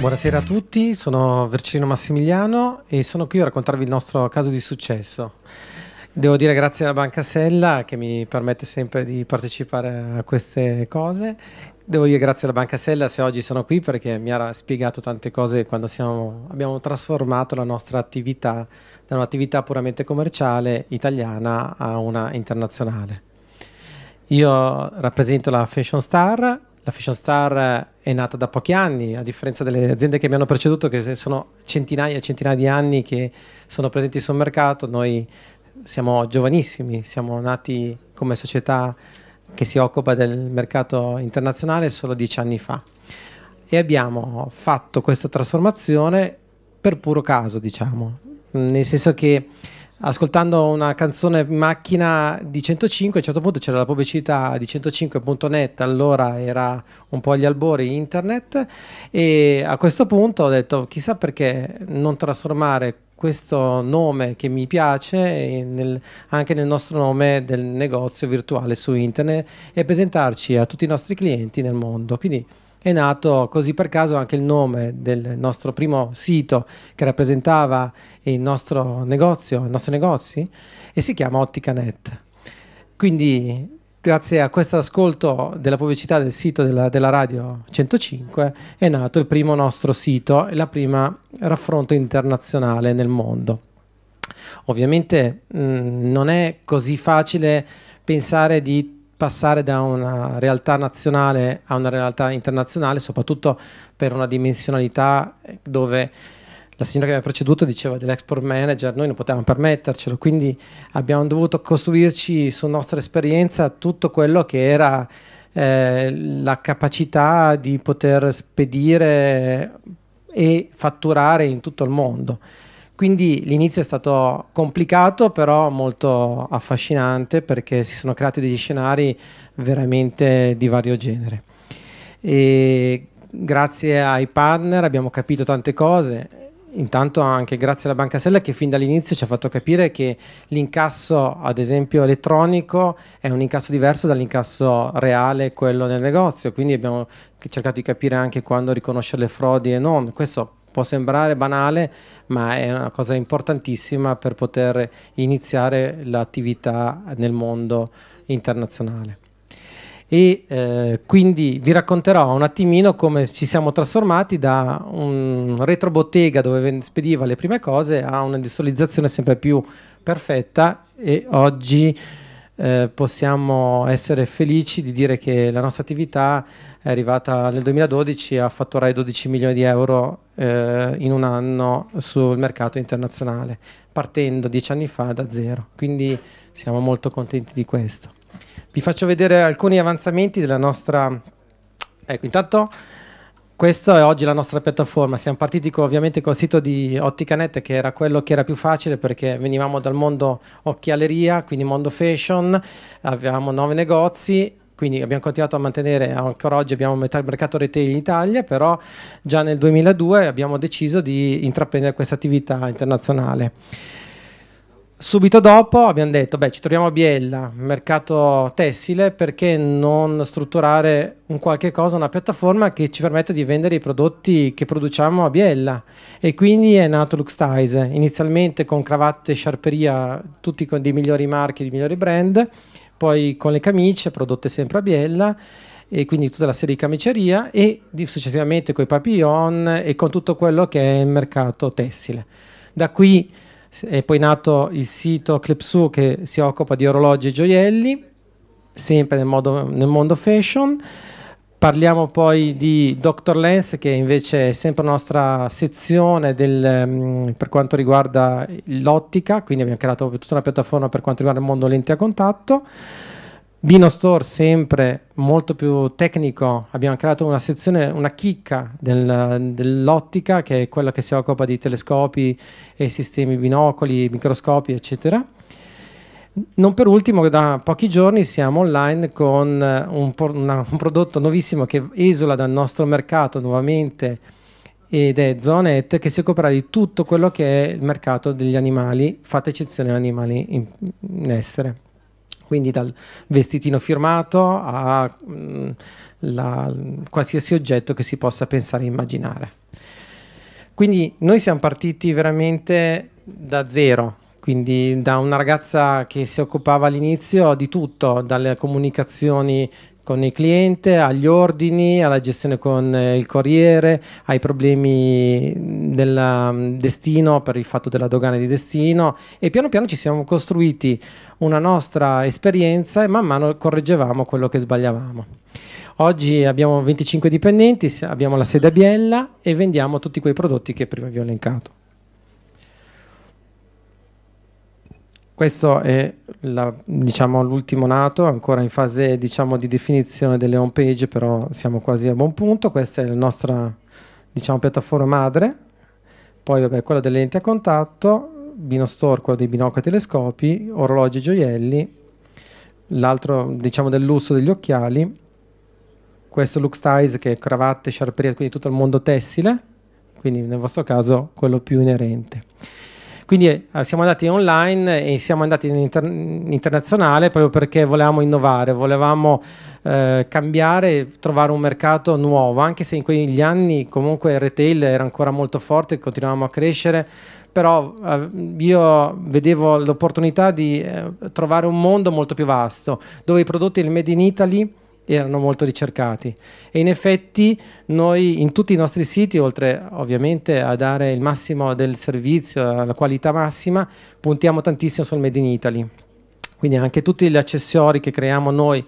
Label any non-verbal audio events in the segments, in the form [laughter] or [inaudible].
Buonasera a tutti, sono Vercino Massimiliano e sono qui a raccontarvi il nostro caso di successo. Devo dire grazie alla Banca Sella che mi permette sempre di partecipare a queste cose. Devo dire grazie alla Banca Sella se oggi sono qui perché mi ha spiegato tante cose quando siamo, abbiamo trasformato la nostra attività da un'attività puramente commerciale italiana a una internazionale. Io rappresento la Fashion Star, la Fashion Star è nata da pochi anni, a differenza delle aziende che mi hanno preceduto, che sono centinaia e centinaia di anni che sono presenti sul mercato. Noi siamo giovanissimi, siamo nati come società che si occupa del mercato internazionale solo dieci anni fa e abbiamo fatto questa trasformazione per puro caso, diciamo, nel senso che ascoltando una canzone macchina di 105, a un certo punto c'era la pubblicità di 105.net, allora era un po' agli albori internet e a questo punto ho detto chissà perché non trasformare questo nome che mi piace nel, anche nel nostro nome del negozio virtuale su internet e presentarci a tutti i nostri clienti nel mondo. Quindi è nato così per caso anche il nome del nostro primo sito che rappresentava il nostro negozio, i nostri negozi e si chiama OtticaNet. Quindi grazie a questo ascolto della pubblicità del sito della, della, Radio 105 è nato il primo nostro sito e la prima raffronto internazionale nel mondo. Ovviamente mh, mm, non è così facile pensare di passare da una realtà nazionale a una realtà internazionale, soprattutto per una dimensionalità eh, dove la signora che mi ha preceduto diceva dell'export manager, noi non potevamo permettercelo, quindi abbiamo dovuto costruirci su nostra esperienza tutto quello che era eh, la capacità di poter spedire e fatturare in tutto il mondo. Quindi l'inizio è stato complicato, però molto affascinante perché si sono creati degli scenari veramente di vario genere. E grazie ai partner abbiamo capito tante cose. Intanto anche grazie alla Banca Sella che fin dall'inizio ci ha fatto capire che l'incasso, ad esempio elettronico, è un incasso diverso dall'incasso reale, quello nel negozio. Quindi abbiamo cercato di capire anche quando riconoscere le frodi e non. Questo può sembrare banale, ma è una cosa importantissima per poter iniziare l'attività nel mondo internazionale. E eh, quindi vi racconterò un attimino come ci siamo trasformati da un retrobottega dove spediva le prime cose a una industrializzazione sempre più perfetta e oggi eh, possiamo essere felici di dire che la nostra attività è arrivata nel 2012 a fatturare 12 milioni di euro eh, in un anno sul mercato internazionale, partendo dieci anni fa da zero. Quindi siamo molto contenti di questo. Vi faccio vedere alcuni avanzamenti della nostra... Ecco, intanto questa è oggi la nostra piattaforma. Siamo partiti con, ovviamente col sito di Otticanet che era quello che era più facile perché venivamo dal mondo occhialeria, quindi mondo fashion, avevamo nove negozi, quindi abbiamo continuato a mantenere, ancora oggi abbiamo metà il mercato retail in Italia, però già nel 2002 abbiamo deciso di intraprendere questa attività internazionale. Subito dopo abbiamo detto, beh, ci troviamo a Biella, mercato tessile, perché non strutturare un qualche cosa, una piattaforma che ci permetta di vendere i prodotti che produciamo a Biella. E quindi è nato Luxtize, inizialmente con cravatte, sciarperia, tutti con dei migliori marchi, dei migliori brand, poi con le camicie prodotte sempre a Biella e quindi tutta la serie di camiceria e successivamente con i papillon e con tutto quello che è il mercato tessile. Da qui è poi nato il sito Clepsu che si occupa di orologi e gioielli, sempre nel, modo, nel mondo fashion. Parliamo poi di Dr. Lens, che invece è sempre la nostra sezione del, mm, per quanto riguarda l'ottica, quindi abbiamo creato tutta una piattaforma per quanto riguarda il mondo lenti a contatto. Bino Store sempre molto più tecnico, abbiamo creato una sezione, una chicca del, dell'ottica che è quella che si occupa di telescopi e sistemi binocoli, microscopi eccetera. Non per ultimo, da pochi giorni siamo online con eh, un, una, un, prodotto nuovissimo che esula dal nostro mercato nuovamente ed è Zonet che si occuperà di tutto quello che è il mercato degli animali, fatta eccezione agli animali in, in essere quindi dal vestitino firmato a mh, mm, la, qualsiasi oggetto che si possa pensare e immaginare. Quindi noi siamo partiti veramente da zero, quindi da una ragazza che si occupava all'inizio di tutto, dalle comunicazioni con il cliente, agli ordini, alla gestione con eh, il corriere, ai problemi del mm, destino per il fatto della dogana di destino e piano piano ci siamo costruiti una nostra esperienza e man mano correggevamo quello che sbagliavamo. Oggi abbiamo 25 dipendenti, abbiamo la sede a Biella e vendiamo tutti quei prodotti che prima vi ho elencato. Questo è diciamo, l'ultimo diciamo, nato, ancora in fase diciamo, di definizione delle home page, però siamo quasi a buon punto. Questa è la nostra diciamo, piattaforma madre, poi vabbè, quella delle lenti a contatto, Binostore, quello dei binocoli telescopi, orologi e gioielli, l'altro diciamo lusso degli occhiali, questo Lux Ties che è cravatte, sciarperie, quindi tutto il mondo tessile, quindi nel vostro caso quello più inerente. Quindi eh, siamo andati online e siamo andati in inter internazionale proprio perché volevamo innovare, volevamo eh, cambiare, trovare un mercato nuovo, anche se in quegli anni comunque il retail era ancora molto forte, continuavamo a crescere, però eh, io vedevo l'opportunità di eh, trovare un mondo molto più vasto, dove i prodotti del Made in Italy erano molto ricercati e in effetti noi in tutti i nostri siti, oltre ovviamente a dare il massimo del servizio, la qualità massima, puntiamo tantissimo sul Made in Italy. Quindi anche tutti gli accessori che creiamo noi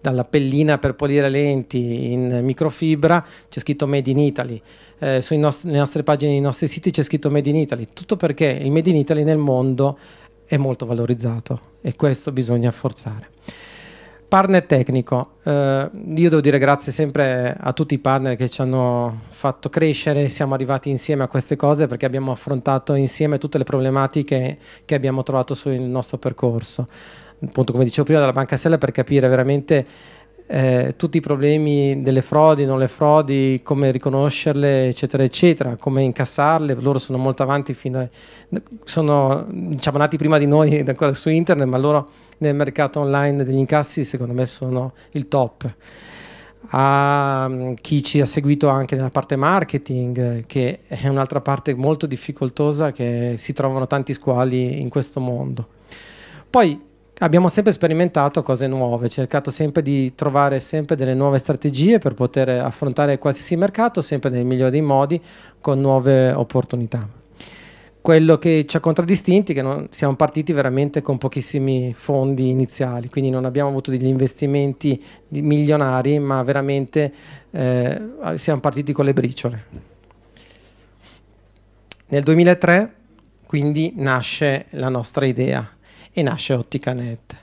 dalla pellina per pulire lenti in microfibra c'è scritto Made in Italy, eh, sulle nostre, nostre pagine dei nostri siti c'è scritto Made in Italy, tutto perché il Made in Italy nel mondo è molto valorizzato e questo bisogna forzare partner tecnico, eh, io devo dire grazie sempre a tutti i partner che ci hanno fatto crescere, siamo arrivati insieme a queste cose perché abbiamo affrontato insieme tutte le problematiche che abbiamo trovato sul nostro percorso. Appunto, come dicevo prima, dalla banca Sella per capire veramente eh, tutti i problemi delle frodi, non le frodi, come riconoscerle, eccetera, eccetera, come incassarle. Loro sono molto avanti, fino a, sono diciamo, nati prima di noi [laughs] ancora su internet, ma loro nel mercato online degli incassi secondo me sono il top. A mm, chi ci ha seguito anche nella parte marketing, che è un'altra parte molto difficoltosa, che si trovano tanti squali in questo mondo. Poi abbiamo sempre sperimentato cose nuove, cercato sempre di trovare sempre delle nuove strategie per poter affrontare qualsiasi mercato, sempre nel migliore dei modi, con nuove opportunità. Quello che ci ha contraddistinti è che non, siamo partiti veramente con pochissimi fondi iniziali, quindi non abbiamo avuto degli investimenti milionari, ma veramente eh, siamo partiti con le briciole. Nel 2003 quindi nasce la nostra idea, e nasce OtticaNet.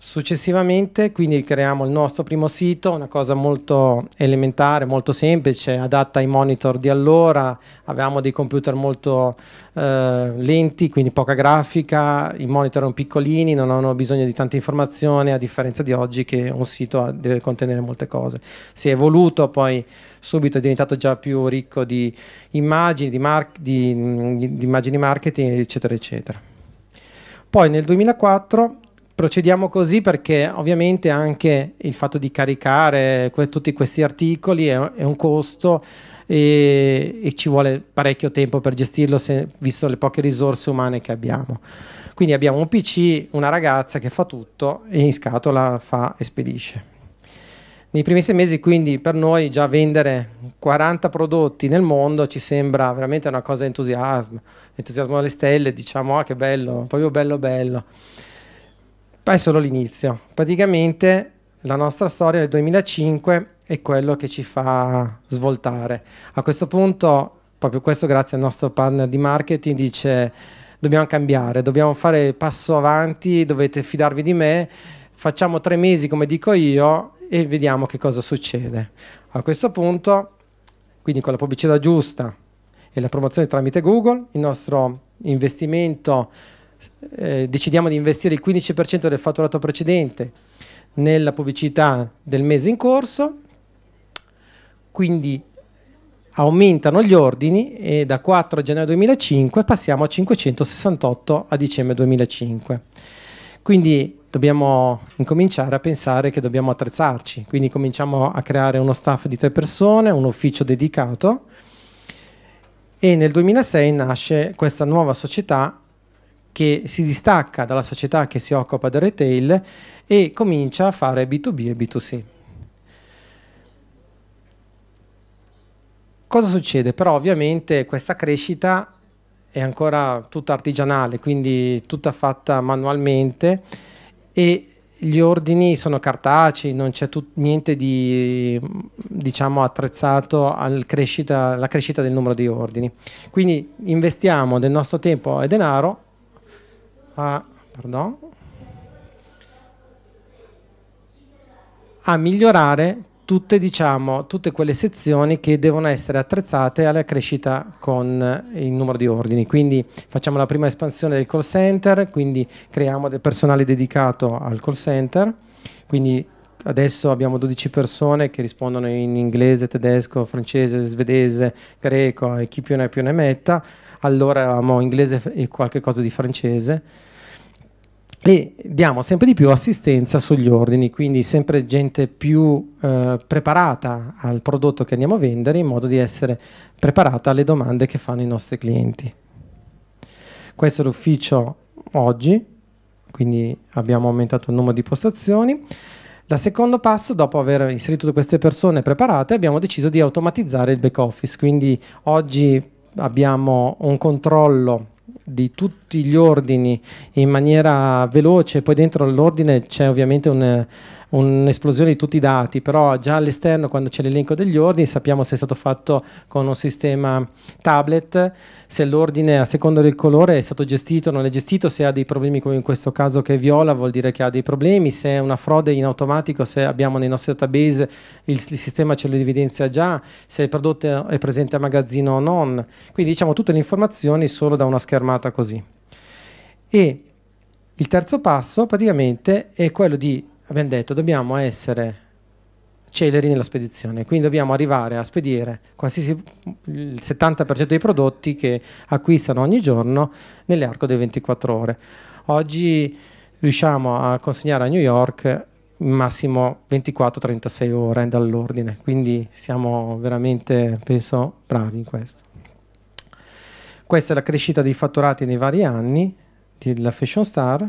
Successivamente quindi creiamo il nostro primo sito, una cosa molto elementare, molto semplice, adatta ai monitor di allora, avevamo dei computer molto eh, lenti, quindi poca grafica, i monitor erano piccolini, non avevano bisogno di tante informazioni, a differenza di oggi che un sito deve contenere molte cose. Si è evoluto, poi subito è diventato già più ricco di immagini, di, mar di, di immagini marketing, eccetera, eccetera. Poi nel 2004 procediamo così perché ovviamente anche il fatto di caricare que tutti questi articoli è, è un costo e, e, ci vuole parecchio tempo per gestirlo se, visto le poche risorse umane che abbiamo. Quindi abbiamo un PC, una ragazza che fa tutto e in scatola fa e spedisce nei primi sei mesi, quindi per noi già vendere 40 prodotti nel mondo ci sembra veramente una cosa entusiasmo, entusiasmo alle stelle, diciamo ah che bello, proprio bello bello. Ma è solo l'inizio. Praticamente la nostra storia del 2005 è quello che ci fa svoltare. A questo punto, proprio questo grazie al nostro partner di marketing, dice dobbiamo cambiare, dobbiamo fare passo avanti, dovete fidarvi di me facciamo tre mesi come dico io e vediamo che cosa succede. A questo punto, quindi con la pubblicità giusta e la promozione tramite Google, il nostro investimento, eh, decidiamo di investire il 15% del fatturato precedente nella pubblicità del mese in corso, quindi aumentano gli ordini e da 4 a gennaio 2005 passiamo a 568 a dicembre 2005. Quindi dobbiamo incominciare a pensare che dobbiamo attrezzarci, quindi cominciamo a creare uno staff di tre persone, un ufficio dedicato e nel 2006 nasce questa nuova società che si distacca dalla società che si occupa del retail e comincia a fare B2B e B2C. Cosa succede? Però ovviamente questa crescita è ancora tutta artigianale, quindi tutta fatta manualmente e gli ordini sono cartacei, non c'è niente di diciamo, attrezzato alla crescita, crescita del numero di ordini. Quindi investiamo del nostro tempo e denaro a, pardon, a migliorare tutte, diciamo, tutte quelle sezioni che devono essere attrezzate alla crescita con il numero di ordini. Quindi facciamo la prima espansione del call center, quindi creiamo del personale dedicato al call center, quindi adesso abbiamo 12 persone che rispondono in inglese, tedesco, francese, svedese, greco e chi più ne più ne metta. Allora avevamo inglese e qualche cosa di francese e diamo sempre di più assistenza sugli ordini, quindi sempre gente più eh, preparata al prodotto che andiamo a vendere in modo di essere preparata alle domande che fanno i nostri clienti. Questo è l'ufficio oggi, quindi abbiamo aumentato il numero di postazioni. Da secondo passo, dopo aver inserito queste persone preparate, abbiamo deciso di automatizzare il back office, quindi oggi abbiamo un controllo di tutti gli ordini in maniera veloce, poi dentro l'ordine c'è ovviamente un un'esplosione di tutti i dati, però già all'esterno quando c'è l'elenco degli ordini sappiamo se è stato fatto con un sistema tablet, se l'ordine a seconda del colore è stato gestito o non è gestito, se ha dei problemi come in questo caso che è viola vuol dire che ha dei problemi, se è una frode in automatico, se abbiamo nei nostri database il, il sistema ce lo evidenzia già, se il prodotto è presente a magazzino o non, quindi diciamo tutte le informazioni solo da una schermata così. E il terzo passo praticamente è quello di abbiamo detto dobbiamo essere celeri nella spedizione, quindi dobbiamo arrivare a spedire qualsiasi il 70% dei prodotti che acquistano ogni giorno nell'arco delle 24 ore. Oggi riusciamo a consegnare a New York massimo 24-36 ore dall'ordine, quindi siamo veramente, penso, bravi in questo. Questa è la crescita dei fatturati nei vari anni della Fashion Star.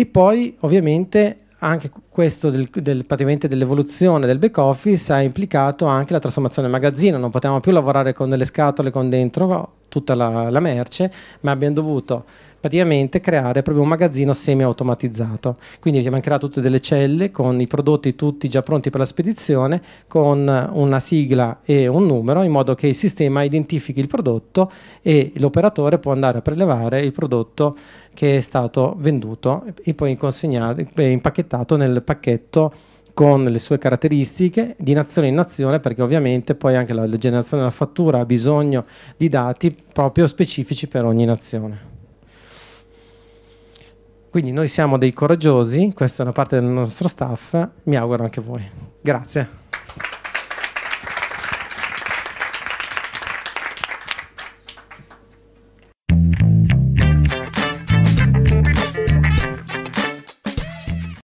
E poi ovviamente anche questo del, del dell'evoluzione del back office ha implicato anche la trasformazione del magazzino, non potevamo più lavorare con delle scatole con dentro tutta la, la merce, ma abbiamo dovuto praticamente creare proprio un magazzino semi-automatizzato. Quindi abbiamo creato tutte delle celle con i prodotti tutti già pronti per la spedizione, con una sigla e un numero, in modo che il sistema identifichi il prodotto e l'operatore può andare a prelevare il prodotto che è stato venduto e poi consegnato, impacchettato nel pacchetto con le sue caratteristiche di nazione in nazione perché ovviamente poi anche la generazione della fattura ha bisogno di dati proprio specifici per ogni nazione. Quindi noi siamo dei coraggiosi, questa è una parte del nostro staff, mi auguro anche voi. Grazie.